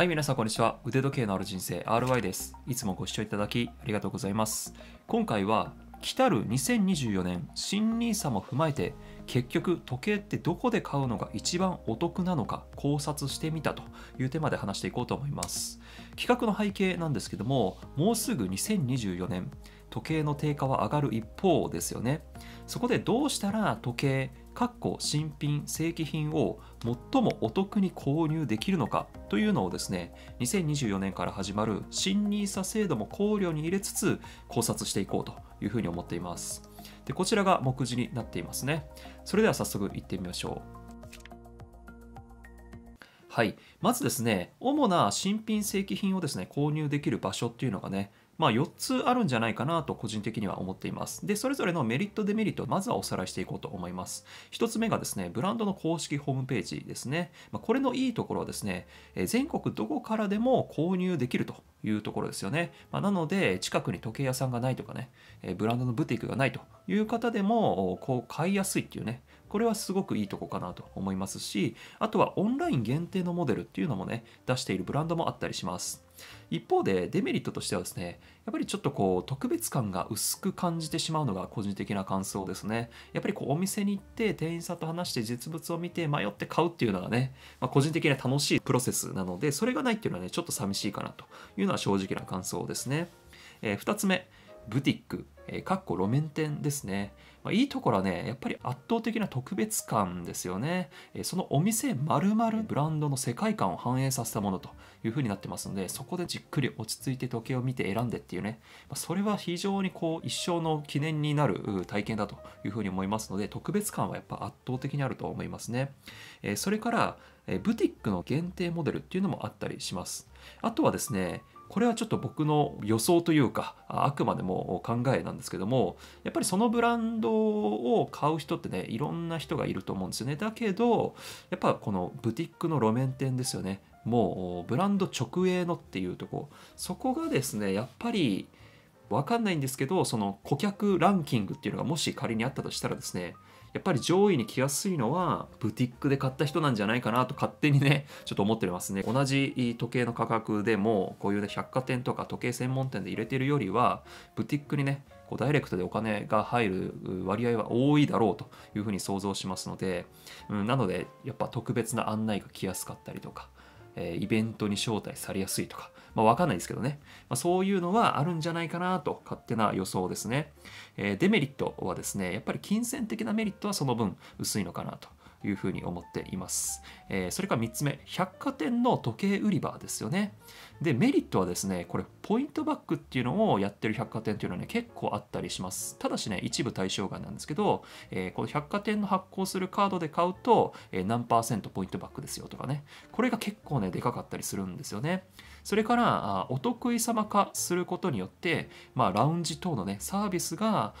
はい、皆さんこんにちは。腕時計のある人生 RY です。いつもご視聴いただきありがとうございます。今回は、来たる2024年新 nisa も踏まえて、結局時計ってどこで買うのが一番お得なのか考察してみたというテーマで話していこうと思います。企画の背景なんですけども、もうすぐ2024年、時計の定価は上がる一方ですよねそこでどうしたら時計かっこ新品正規品を最もお得に購入できるのかというのをですね2024年から始まる新 NISA 制度も考慮に入れつつ考察していこうというふうに思っていますでこちらが目次になっていますねそれでは早速いってみましょうはい、まずですね、主な新品正規品をですね、購入できる場所っていうのがね、まあ、4つあるんじゃないかなと個人的には思っています。で、それぞれのメリット、デメリット、まずはおさらいしていこうと思います。1つ目がですね、ブランドの公式ホームページですね。まあ、これのいいところはですね、全国どこからでも購入できるというところですよね。まあ、なので、近くに時計屋さんがないとかね、ブランドのブティックがないという方でも、こう、買いやすいっていうね、これはすごくいいとこかなと思いますし、あとはオンライン限定のモデルっていうのもね、出しているブランドもあったりします。一方でデメリットとしてはですねやっぱりちょっとこう特別感が薄く感じてしまうのが個人的な感想ですねやっぱりこうお店に行って店員さんと話して実物を見て迷って買うっていうのがね、まあ、個人的には楽しいプロセスなのでそれがないっていうのはねちょっと寂しいかなというのは正直な感想ですね、えー、2つ目ブティック、えー、かっこ路面店ですねまあ、いいところはねやっぱり圧倒的な特別感ですよね、えそのお店まるまるブランドの世界観を反映させたものというふうになってますのでそこでじっくり落ち着いて時計を見て選んでっていうね、まあ、それは非常にこう一生の記念になる体験だというふうに思いますので特別感はやっぱ圧倒的にあると思いますね、えそれからブティックの限定モデルっていうのもあったりしますあとはですねこれはちょっと僕の予想というかあくまでも考えなんですけどもやっぱりそのブランドを買う人ってねいろんな人がいると思うんですよねだけどやっぱこのブティックの路面店ですよねもうブランド直営のっていうとこそこがですねやっぱり分かんないんですけどその顧客ランキングっていうのがもし仮にあったとしたらですねやっぱり上位に来やすいのはブティックで買った人なんじゃないかなと勝手にね ちょっと思ってますね同じ時計の価格でもこういうね百貨店とか時計専門店で入れてるよりはブティックにねこうダイレクトでお金が入る割合は多いだろうというふうに想像しますので、うん、なのでやっぱ特別な案内が来やすかったりとかえイベントに招待されやすいとか、まあ、わかんないですけどね、まあ、そういうのはあるんじゃないかなと勝手な予想ですね、えデメリットはですねやっぱり金銭的なメリットはその分薄いのかなというふうに思っています。えー、それから3つ目、百貨店の時計売り場ですよね。で、メリットはですね、これ、ポイントバックっていうのをやってる百貨店っていうのはね、結構あったりします。ただしね、一部対象外なんですけど、えー、この百貨店の発行するカードで買うと、えー、何パーセントポイントバックですよとかね、これが結構ね、でかかったりするんですよね。それからお得意様化することによって、まあ、ラウンジ等のねサービスが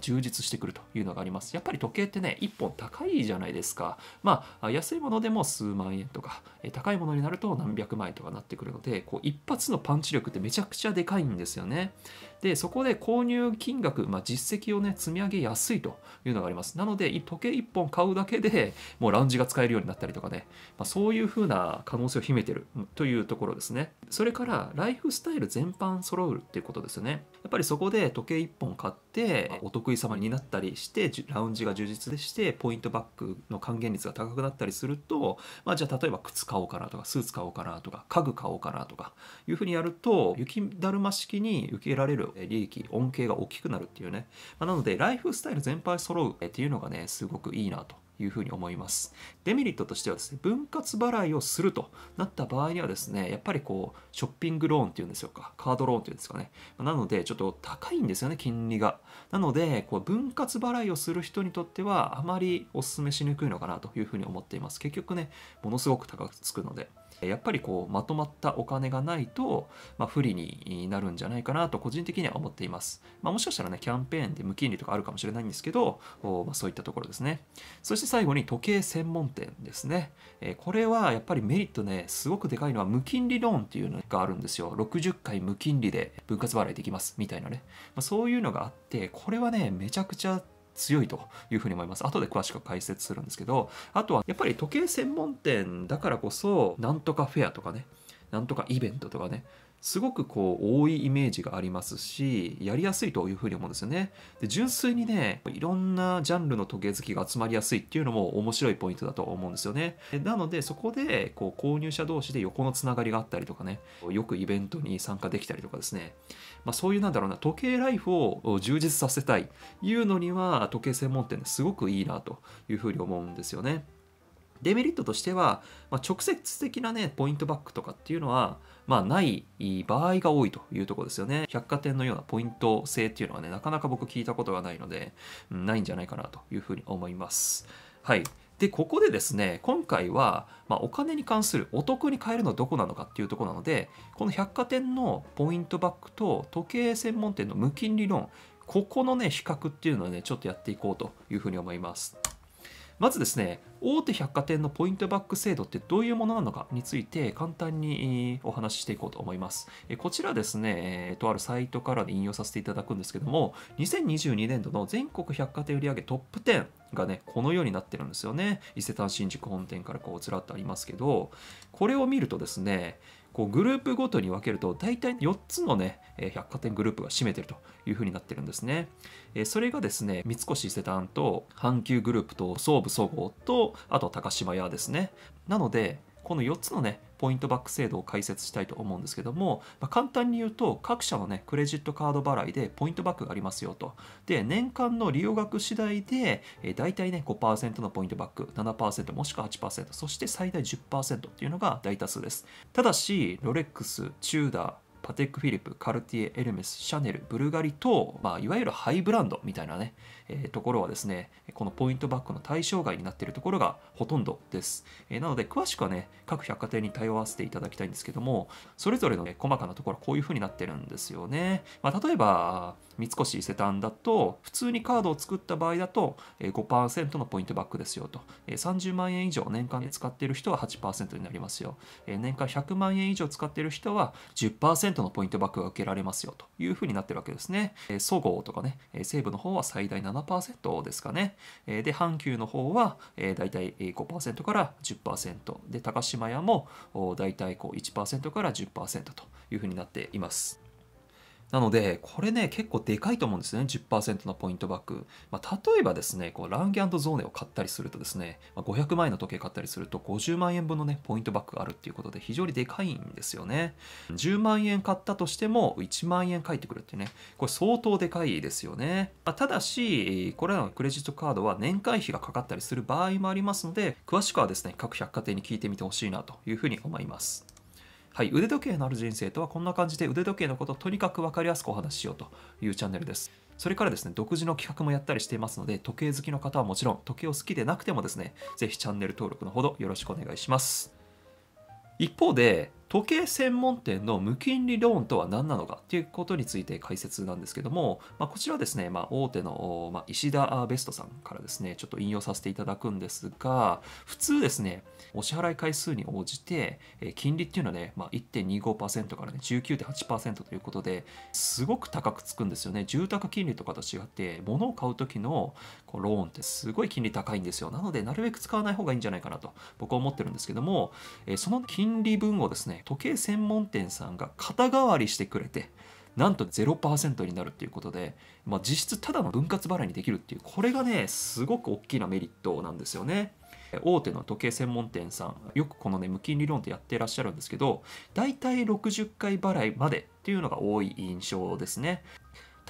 充実してくるというのがありますやっぱり時計ってね1本高いじゃないですかまあ安いものでも数万円とか高いものになると何百万円とかなってくるのでこう一発のパンチ力ってめちゃくちゃでかいんですよねでそこで購入金額、まあ、実績をね積み上げやすいというのがありますなので時計1本買うだけでもうラウンジが使えるようになったりとかね、まあ、そういう風な可能性を秘めてるというところですねそれからライフスタイル全般揃うっていうことですよねやっぱりそこで時計1本買ってってお得意様になったりしてラウンジが充実でしてポイントバックの還元率が高くなったりすると、まあ、じゃあ例えば靴買おうかなとかスーツ買おうかなとか家具買おうかなとかいうふうにやると雪だるま式に受けられる利益恩恵が大きくなるっていうね、まあ、なのでライフスタイル全般揃うっていうのがねすごくいいなというふうに思います。デメリットとしてはですね、分割払いをするとなった場合にはですね、やっぱりこう、ショッピングローンっていうんですよか、カードローンっていうんですかね。なので、ちょっと高いんですよね、金利が。なので、こう分割払いをする人にとっては、あまりお勧めしにくいのかなというふうに思っています。結局ね、ものすごく高くつくので。やっぱりこうまとまったお金がないと、まあ、不利になるんじゃないかなと個人的には思っています。まあ、もしかしたらね、キャンペーンで無金利とかあるかもしれないんですけど、まあ、そういったところですね。そして最後に時計専門店ですね。えこれはやっぱりメリットね、すごくでかいのは無金利ローンっていうのがあるんですよ。60回無金利で分割払いできますみたいなね。まそういうのがあって、これはね、めちゃくちゃ強いというふうに思います。後で詳しく解説するんですけど、あとはやっぱり時計専門店だからこそ、なんとかフェアとかね、なんとかイベントとかね、すごくこう多いイメージがありますしやりやすいというふうに思うんですよねで純粋にねいろんなジャンルの時計好きが集まりやすいっていうのも面白いポイントだと思うんですよねなのでそこでこう購入者同士で横のつながりがあったりとかねよくイベントに参加できたりとかですね、まあ、そういうなんだろうな時計ライフを充実させたいいうのには時計専門店ですごくいいなというふうに思うんですよねデメリットとしては、まあ、直接的なね、ポイントバックとかっていうのは、まあ、ない場合が多いというところですよね。百貨店のようなポイント制っていうのはね、なかなか僕聞いたことがないので、ないんじゃないかなというふうに思います。はい。で、ここでですね、今回は、まあ、お金に関するお得に買えるのはどこなのかっていうとこなので、この百貨店のポイントバックと時計専門店の無金理論、ここのね、比較っていうのをね、ちょっとやっていこうというふうに思います。まずですね、大手百貨店のポイントバック制度ってどういうものなのかについて簡単にお話ししていこうと思います。こちらですね、とあるサイトから引用させていただくんですけども、2022年度の全国百貨店売上トップ10がね、このようになってるんですよね。伊勢丹新宿本店からこうずらっとありますけど、これを見るとですね、こうグループごとに分けると大体4つのね、百貨店グループが占めてるというふうになってるんですね。それがですね、三越伊勢丹と阪急グループと総武総合と、あと高島屋ですね。なので、この4つのね、ポイントバック制度を解説したいと思うんですけども、まあ、簡単に言うと各社のねクレジットカード払いでポイントバックがありますよとで年間の利用額次第で、えー、大体ね5%のポイントバック7%もしくは8%そして最大10%っていうのが大多数ですただしロレックスチューダーパテック・フィリップ、カルティエ、エルメス、シャネル、ブルガリ等、まあ、いわゆるハイブランドみたいなね、えー、ところはですね、このポイントバックの対象外になっているところがほとんどです。えー、なので、詳しくはね、各百貨店に頼わせていただきたいんですけども、それぞれの、ね、細かなところはこういう風になってるんですよね。まあ、例えば、三越伊勢丹だと普通にカードを作った場合だと5%のポイントバックですよと30万円以上年間で使っている人は8%になりますよ年間100万円以上使っている人は10%のポイントバックが受けられますよというふうになってるわけですねそごうとかね西武の方は最大7%ですかねで阪急の方はだいたい5%から10%で高島屋もだいたいこう1%から10%というふうになっていますなので、これね、結構でかいと思うんですよね。10%のポイントバック。まあ、例えばですね、こうランゲゾーネを買ったりするとですね、まあ、500万円の時計買ったりすると50万円分のね、ポイントバックがあるっていうことで非常にでかいんですよね。10万円買ったとしても1万円返ってくるってね、これ相当でかいですよね。まあ、ただし、これらのクレジットカードは年会費がかかったりする場合もありますので、詳しくはですね、各百貨店に聞いてみてほしいなというふうに思います。はい、腕時計のある人生とはこんな感じで腕時計のことをとにかく分かりやすくお話ししようというチャンネルです。それからですね、独自の企画もやったりしていますので、時計好きの方はもちろん、時計を好きでなくてもですね、ぜひチャンネル登録のほどよろしくお願いします。一方で、時計専門店の無金利ローンとは何なのかっていうことについて解説なんですけども、まあ、こちらですね、まあ、大手の、まあ、石田ベストさんからですね、ちょっと引用させていただくんですが、普通ですね、お支払い回数に応じて、え金利っていうのはね、まあ、1.25%からね、19.8%ということで、すごく高くつくんですよね。住宅金利とかと違って、物を買う時のこうローンってすごい金利高いんですよ。なので、なるべく使わない方がいいんじゃないかなと僕は思ってるんですけども、えその金利分をですね、時計専門店さんが肩代わりしてくれてなんと0%になるっていうことで、まあ、実質ただの分割払いにできるっていうこれがねすごく大きなメリットなんですよね。大手の時計専門店さんよくこのね無金理論ってやってらっしゃるんですけどだいたい60回払いまでっていうのが多い印象ですね。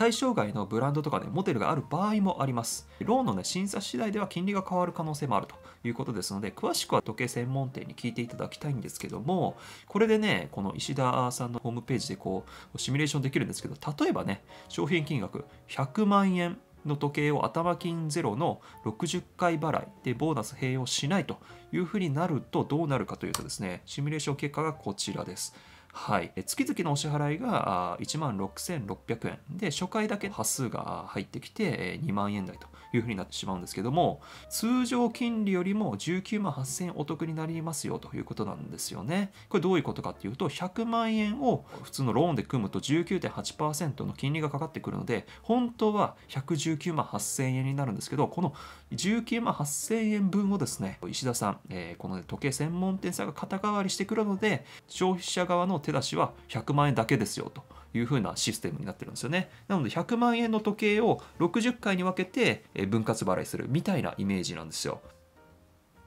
対象外のブランドとかね、モデルがある場合もあります。ローンの、ね、審査次第では金利が変わる可能性もあるということですので、詳しくは時計専門店に聞いていただきたいんですけども、これでね、この石田さんのホームページでこう、シミュレーションできるんですけど、例えばね、商品金額100万円の時計を頭金ゼロの60回払いでボーナス併用しないというふうになるとどうなるかというとですね、シミュレーション結果がこちらです。はい、月々のお支払いが1万6600円で初回だけ端数が入ってきて2万円台というふうになってしまうんですけども、通常金利よりも19万8000円お得になりますよということなんですよね。これどういうことかっていうと、100万円を普通のローンで組むと19.8%の金利がかかってくるので、本当は119万8000円になるんですけど、この19万8000円分をですね、石田さん、えー、この、ね、時計専門店さんが肩代わりしてくるので、消費者側の手出しは100万円だけですよと。いうふうなシステムになってるんですよね。なので100万円の時計を60回に分けて分割払いするみたいなイメージなんですよ。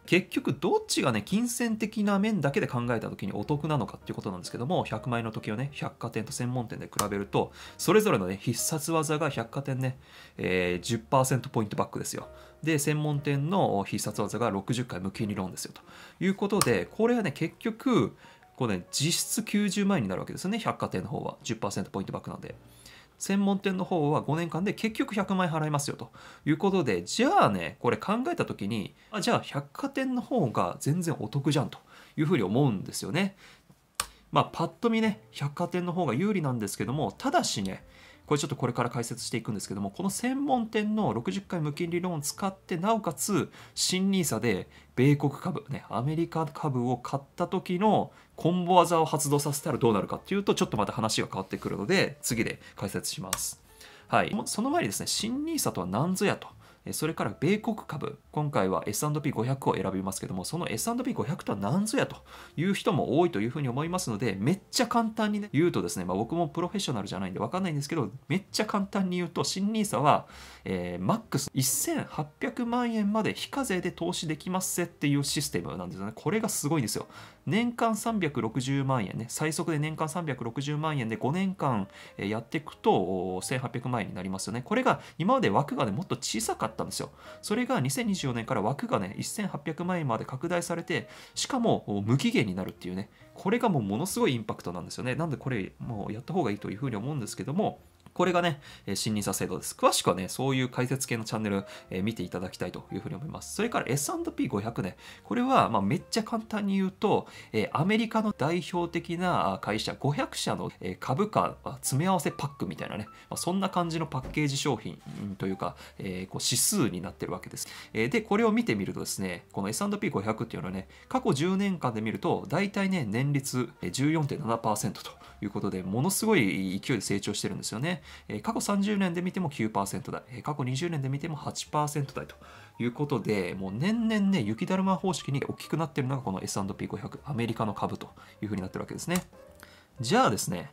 結局どっちがね金銭的な面だけで考えた時にお得なのかっていうことなんですけども100万円の時をね百貨店と専門店で比べるとそれぞれのね必殺技が百貨店ね、えー、10%ポイントバックですよで専門店の必殺技が60回無限にローンですよということでこれはね結局これね、実質90万円になるわけですよね、百貨店の方は。10%ポイントバックなんで。専門店の方は5年間で結局100万円払いますよということで、じゃあね、これ考えた時に、あじゃあ百貨店の方が全然お得じゃんというふうに思うんですよね。まあ、パッと見ね、百貨店の方が有利なんですけども、ただしね、これちょっとこれから解説していくんですけども、この専門店の60回無金利ローンを使って、なおかつ、新 nisa で米国株、ね、アメリカ株を買った時のコンボ技を発動させたらどうなるかっていうと、ちょっとまた話が変わってくるので、次で解説します。はい、その前にですね、新 nisa とは何ぞやと。それから米国株、今回は S&P500 を選びますけども、その S&P500 とは何ぞやという人も多いというふうに思いますので、めっちゃ簡単にね、言うとですね、まあ、僕もプロフェッショナルじゃないんで分かんないんですけど、めっちゃ簡単に言うと、新 NISA は、えー、マックス1800万円まで非課税で投資できますっていうシステムなんですよね。これがすごいんですよ。年間360万円ね最速で年間360万円で5年間やっていくと1800万円になりますよねこれが今まで枠がねもっと小さかったんですよそれが2024年から枠がね1800万円まで拡大されてしかも無期限になるっていうねこれがもうものすごいインパクトなんですよねなんでこれもうやった方がいいというふうに思うんですけどもこれがね、新 n 者制度です。詳しくはね、そういう解説系のチャンネル、え見ていただきたいというふうに思います。それから S&P500 ね、これは、まめっちゃ簡単に言うと、えアメリカの代表的な会社500社の株価詰め合わせパックみたいなね、まそんな感じのパッケージ商品というか、えこう指数になってるわけです。えで、これを見てみるとですね、この S&P500 っていうのはね、過去10年間で見ると、大体ね、年率14.7%ということで、ものすごい勢いで成長してるんですよね。え過去30年で見ても9%台、え過去20年で見ても8%台ということで、もう年々ね、雪だるま方式に大きくなってるのがこの S&P500、アメリカの株というふうになってるわけですね。じゃあですね、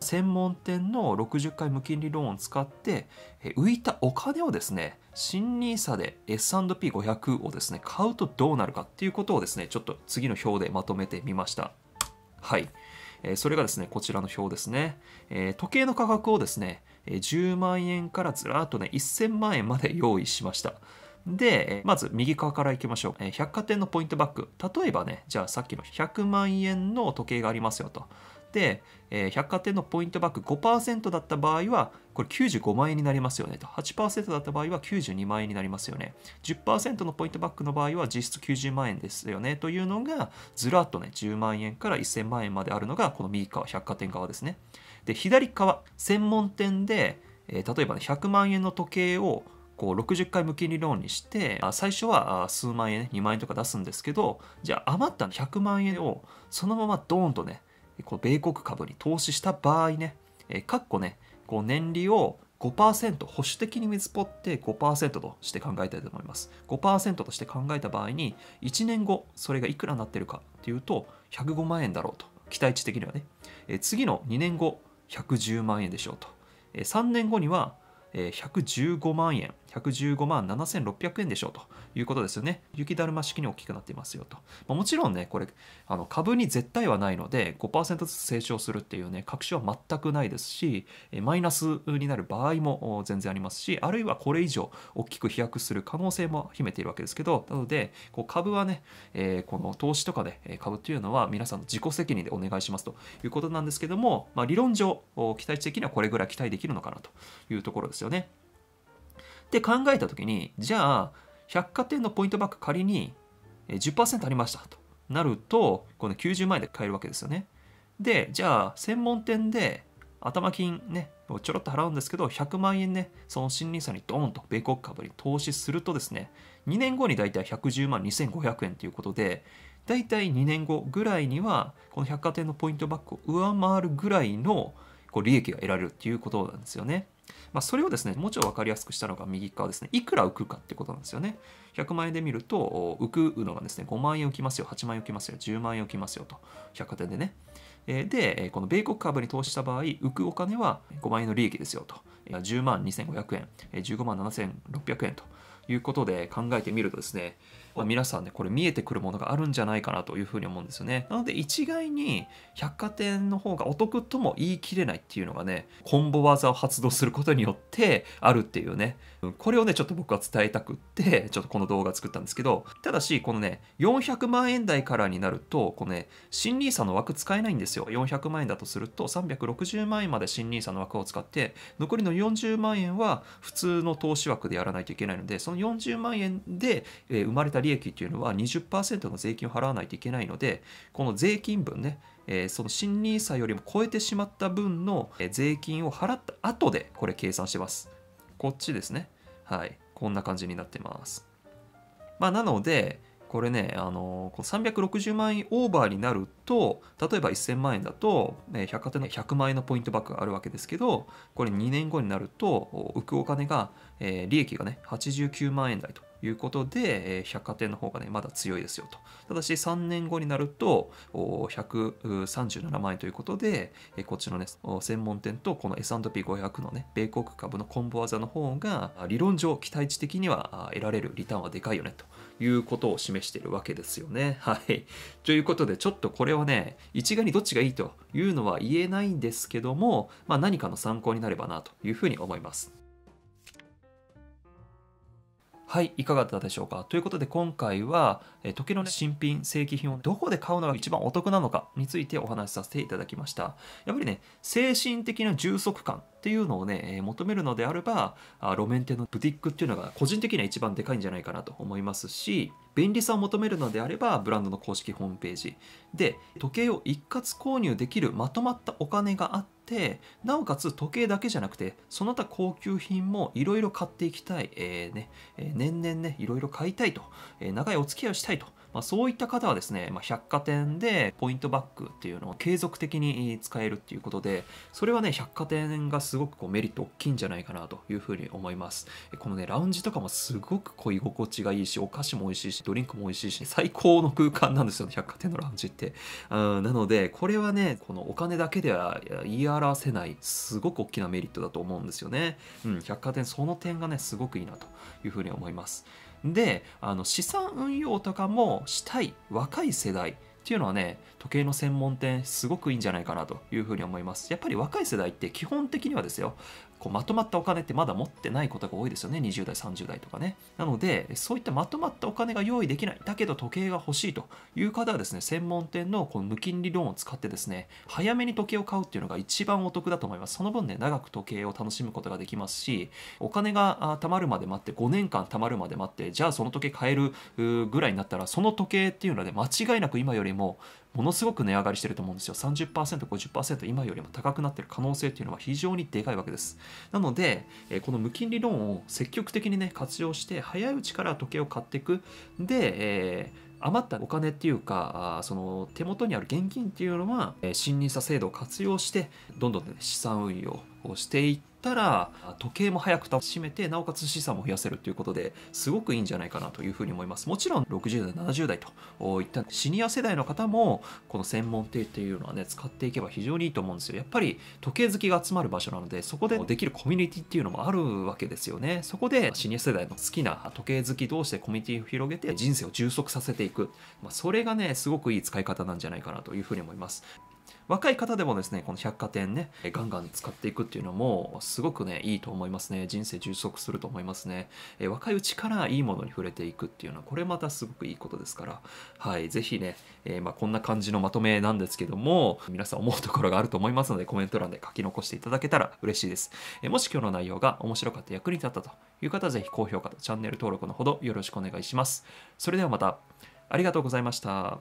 専門店の60回無金利ローンを使って浮いたお金をですね新 nisa で S&P500 をですね買うとどうなるかっていうことをですねちょっと次の表でまとめてみましたはいえそれがですね、こちらの表ですね。え時計の価格をですね、10万円からずらっとね、1000万円まで用意しました。で、まず右側から行きましょう。百貨店のポイントバッグ。例えばね、じゃあさっきの100万円の時計がありますよと。で、百貨店のポイントバッグ5%だった場合は、これ95万円になりますよねと。8%だった場合は92万円になりますよね。10%のポイントバックの場合は実質90万円ですよねというのが、ずらっとね、10万円から1000万円まであるのが、この右側、百貨店側ですね。で、左側、専門店で、えー、例えばね、100万円の時計をこう60回無金利ローンにして最初は数万円2万円とか出すんですけどじゃあ余った100万円をそのままドーンとねこう米国株に投資した場合ねかっこねこう年利を5%保守的に見積もって5%として考えたいと思います。5%として考えた場合に1年後それがいくらになってるかっていうと105万円だろうと期待値的にはね、え次の2年後110万円でしょうと、え3年後には、え115万円115万7600円でしょうということですよね。雪だるま式に大きくなっていますよと。まあ、もちろんね、これ、あの株に絶対はないので5%ずつ成長するっていうね、確証は全くないですし、マイナスになる場合も全然ありますし、あるいはこれ以上大きく飛躍する可能性も秘めているわけですけど、なので、こう株はね、えー、この投資とかで、株というのは皆さんの自己責任でお願いしますということなんですけども、まあ、理論上、期待値的にはこれぐらい期待できるのかなというところですよね。って考えた時にじゃあ百貨店のポイントバック仮に10%ありましたとなるとこの90万円で買えるわけですよね。でじゃあ専門店で頭金ねちょろっと払うんですけど100万円ねその新林さんにドーンと米国株に投資するとですね2年後に大体110万2500円ということでだいたい2年後ぐらいにはこの百貨店のポイントバックを上回るぐらいのこう利益が得られるっていうことなんですよね。まあ、それをですね、もうちょい分かりやすくしたのが右側ですね、いくら浮くかってことなんですよね。100万円で見ると、浮くのがですね、5万円浮きますよ、8万円浮きますよ、10万円浮きますよと、百貨店でね。で、この米国株に投資した場合、浮くお金は5万円の利益ですよと、10万2500円、15万7600円ということで考えてみるとですね、まあ、皆さんねこれ見えてくるものがあるんじゃないかなというふうに思うんですよねなので一概に百貨店の方がお得とも言い切れないっていうのがねコンボ技を発動することによってあるっていうねこれをねちょっと僕は伝えたくってちょっとこの動画作ったんですけどただしこのね400万円台からになるとこのね新ニーサの枠使えないんですよ400万円だとすると360万円まで新ニーサの枠を使って残りの40万円は普通の投資枠でやらないといけないのでその40万円で生まれた利益っていうのは20%の税金を払わないといけないので、この税金分ね、えー、その新 n i s よりも超えてしまった分の税金を払った後でこれ計算してます。こっちですね。はい。こんな感じになってます。まあ、なので、これね、あのー、360万円オーバーになると例えば1000万円だと、ね、百貨店の100万円のポイントバックがあるわけですけどこれ2年後になると浮くお金が、えー、利益がね89万円台ということで、えー、百貨店の方がねまだ強いですよとただし3年後になると137万円ということで、えー、こっちのね専門店とこの S&P500 のね米国株のコンボ技の方が理論上期待値的には得られるリターンはでかいよねということを示しているわけですよね。はい。ということで、ちょっとこれをね、一概にどっちがいいというのは言えないんですけども、まあ、何かの参考になればなというふうに思います。はい、いかがだったでしょうか。ということで今回は、え時の、ね、新品、正規品をどこで買うのが一番お得なのかについてお話しさせていただきました。やっぱりね、精神的な充足感っていうのをね、え求めるのであればあ路面店のブティックっていうのが個人的には一番でかいんじゃないかなと思いますし便利さを求めるのであればブランドの公式ホームページで時計を一括購入できるまとまったお金があってなおかつ時計だけじゃなくてその他高級品もいろいろ買っていきたい、えーね、年々ねいろいろ買いたいと、えー、長いお付き合いをしたいとまあ、そういった方はですね、まあ、百貨店でポイントバックっていうのを継続的に使えるっていうことで、それはね、百貨店がすごくこうメリット大きいんじゃないかなというふうに思います。このね、ラウンジとかもすごくこう居心地がいいし、お菓子も美味しいし、ドリンクも美味しいし、最高の空間なんですよね、百貨店のラウンジって。なので、これはね、このお金だけでは言い表せない、すごく大きなメリットだと思うんですよね。うん、百貨店、その点がね、すごくいいなというふうに思います。で、あの資産運用とかも、したい若い世代っていうのはね時計の専門店すごくいいんじゃないかなというふうに思いますやっぱり若い世代って基本的にはですよこうまとまったお金ってまだ持ってないことが多いですよね20代30代とかねなのでそういったまとまったお金が用意できないだけど時計が欲しいという方はですね専門店のこの無金利ローンを使ってですね早めに時計を買うっていうのが一番お得だと思いますその分ね長く時計を楽しむことができますしお金が貯まるまで待って5年間貯まるまで待ってじゃあその時計買えるぐらいになったらその時計っていうのはね間違いなく今よりもものすごく値上がりしてると思うんですよ。30%、50%、今よりも高くなってる可能性っていうのは非常にでかいわけです。なので、この無金利ローンを積極的にね、活用して、早いうちから時計を買っていく。で、えー、余ったお金っていうか、その手元にある現金っていうのは、新 n i s 制度を活用して、どんどん、ね、資産運用をしていって、ったら時計も早く楽しめてなおかつ資産も増やせるということですごくいいんじゃないかなというふうに思いますもちろん60代70代といったシニア世代の方もこの専門店っていうのはね使っていけば非常にいいと思うんですよやっぱり時計好きが集まる場所なのでそこでできるコミュニティっていうのもあるわけですよねそこでシニア世代の好きな時計好き同士でコミュニティを広げて人生を充足させていく、まあ、それがねすごくいい使い方なんじゃないかなというふうに思います若い方でもですねこの百貨店ねガンガン使っていくっていうのもすごくねいいと思いますね人生充足すると思いますね、え若いうちからいいものに触れていくっていうのはこれまたすごくいいことですからはい是非ね、えー、まあ、こんな感じのまとめなんですけども皆さん思うところがあると思いますのでコメント欄で書き残していただけたら嬉しいです、えもし今日の内容が面白かった役に立ったという方はぜひ高評価とチャンネル登録のほどよろしくお願いしますそれではまたありがとうございました。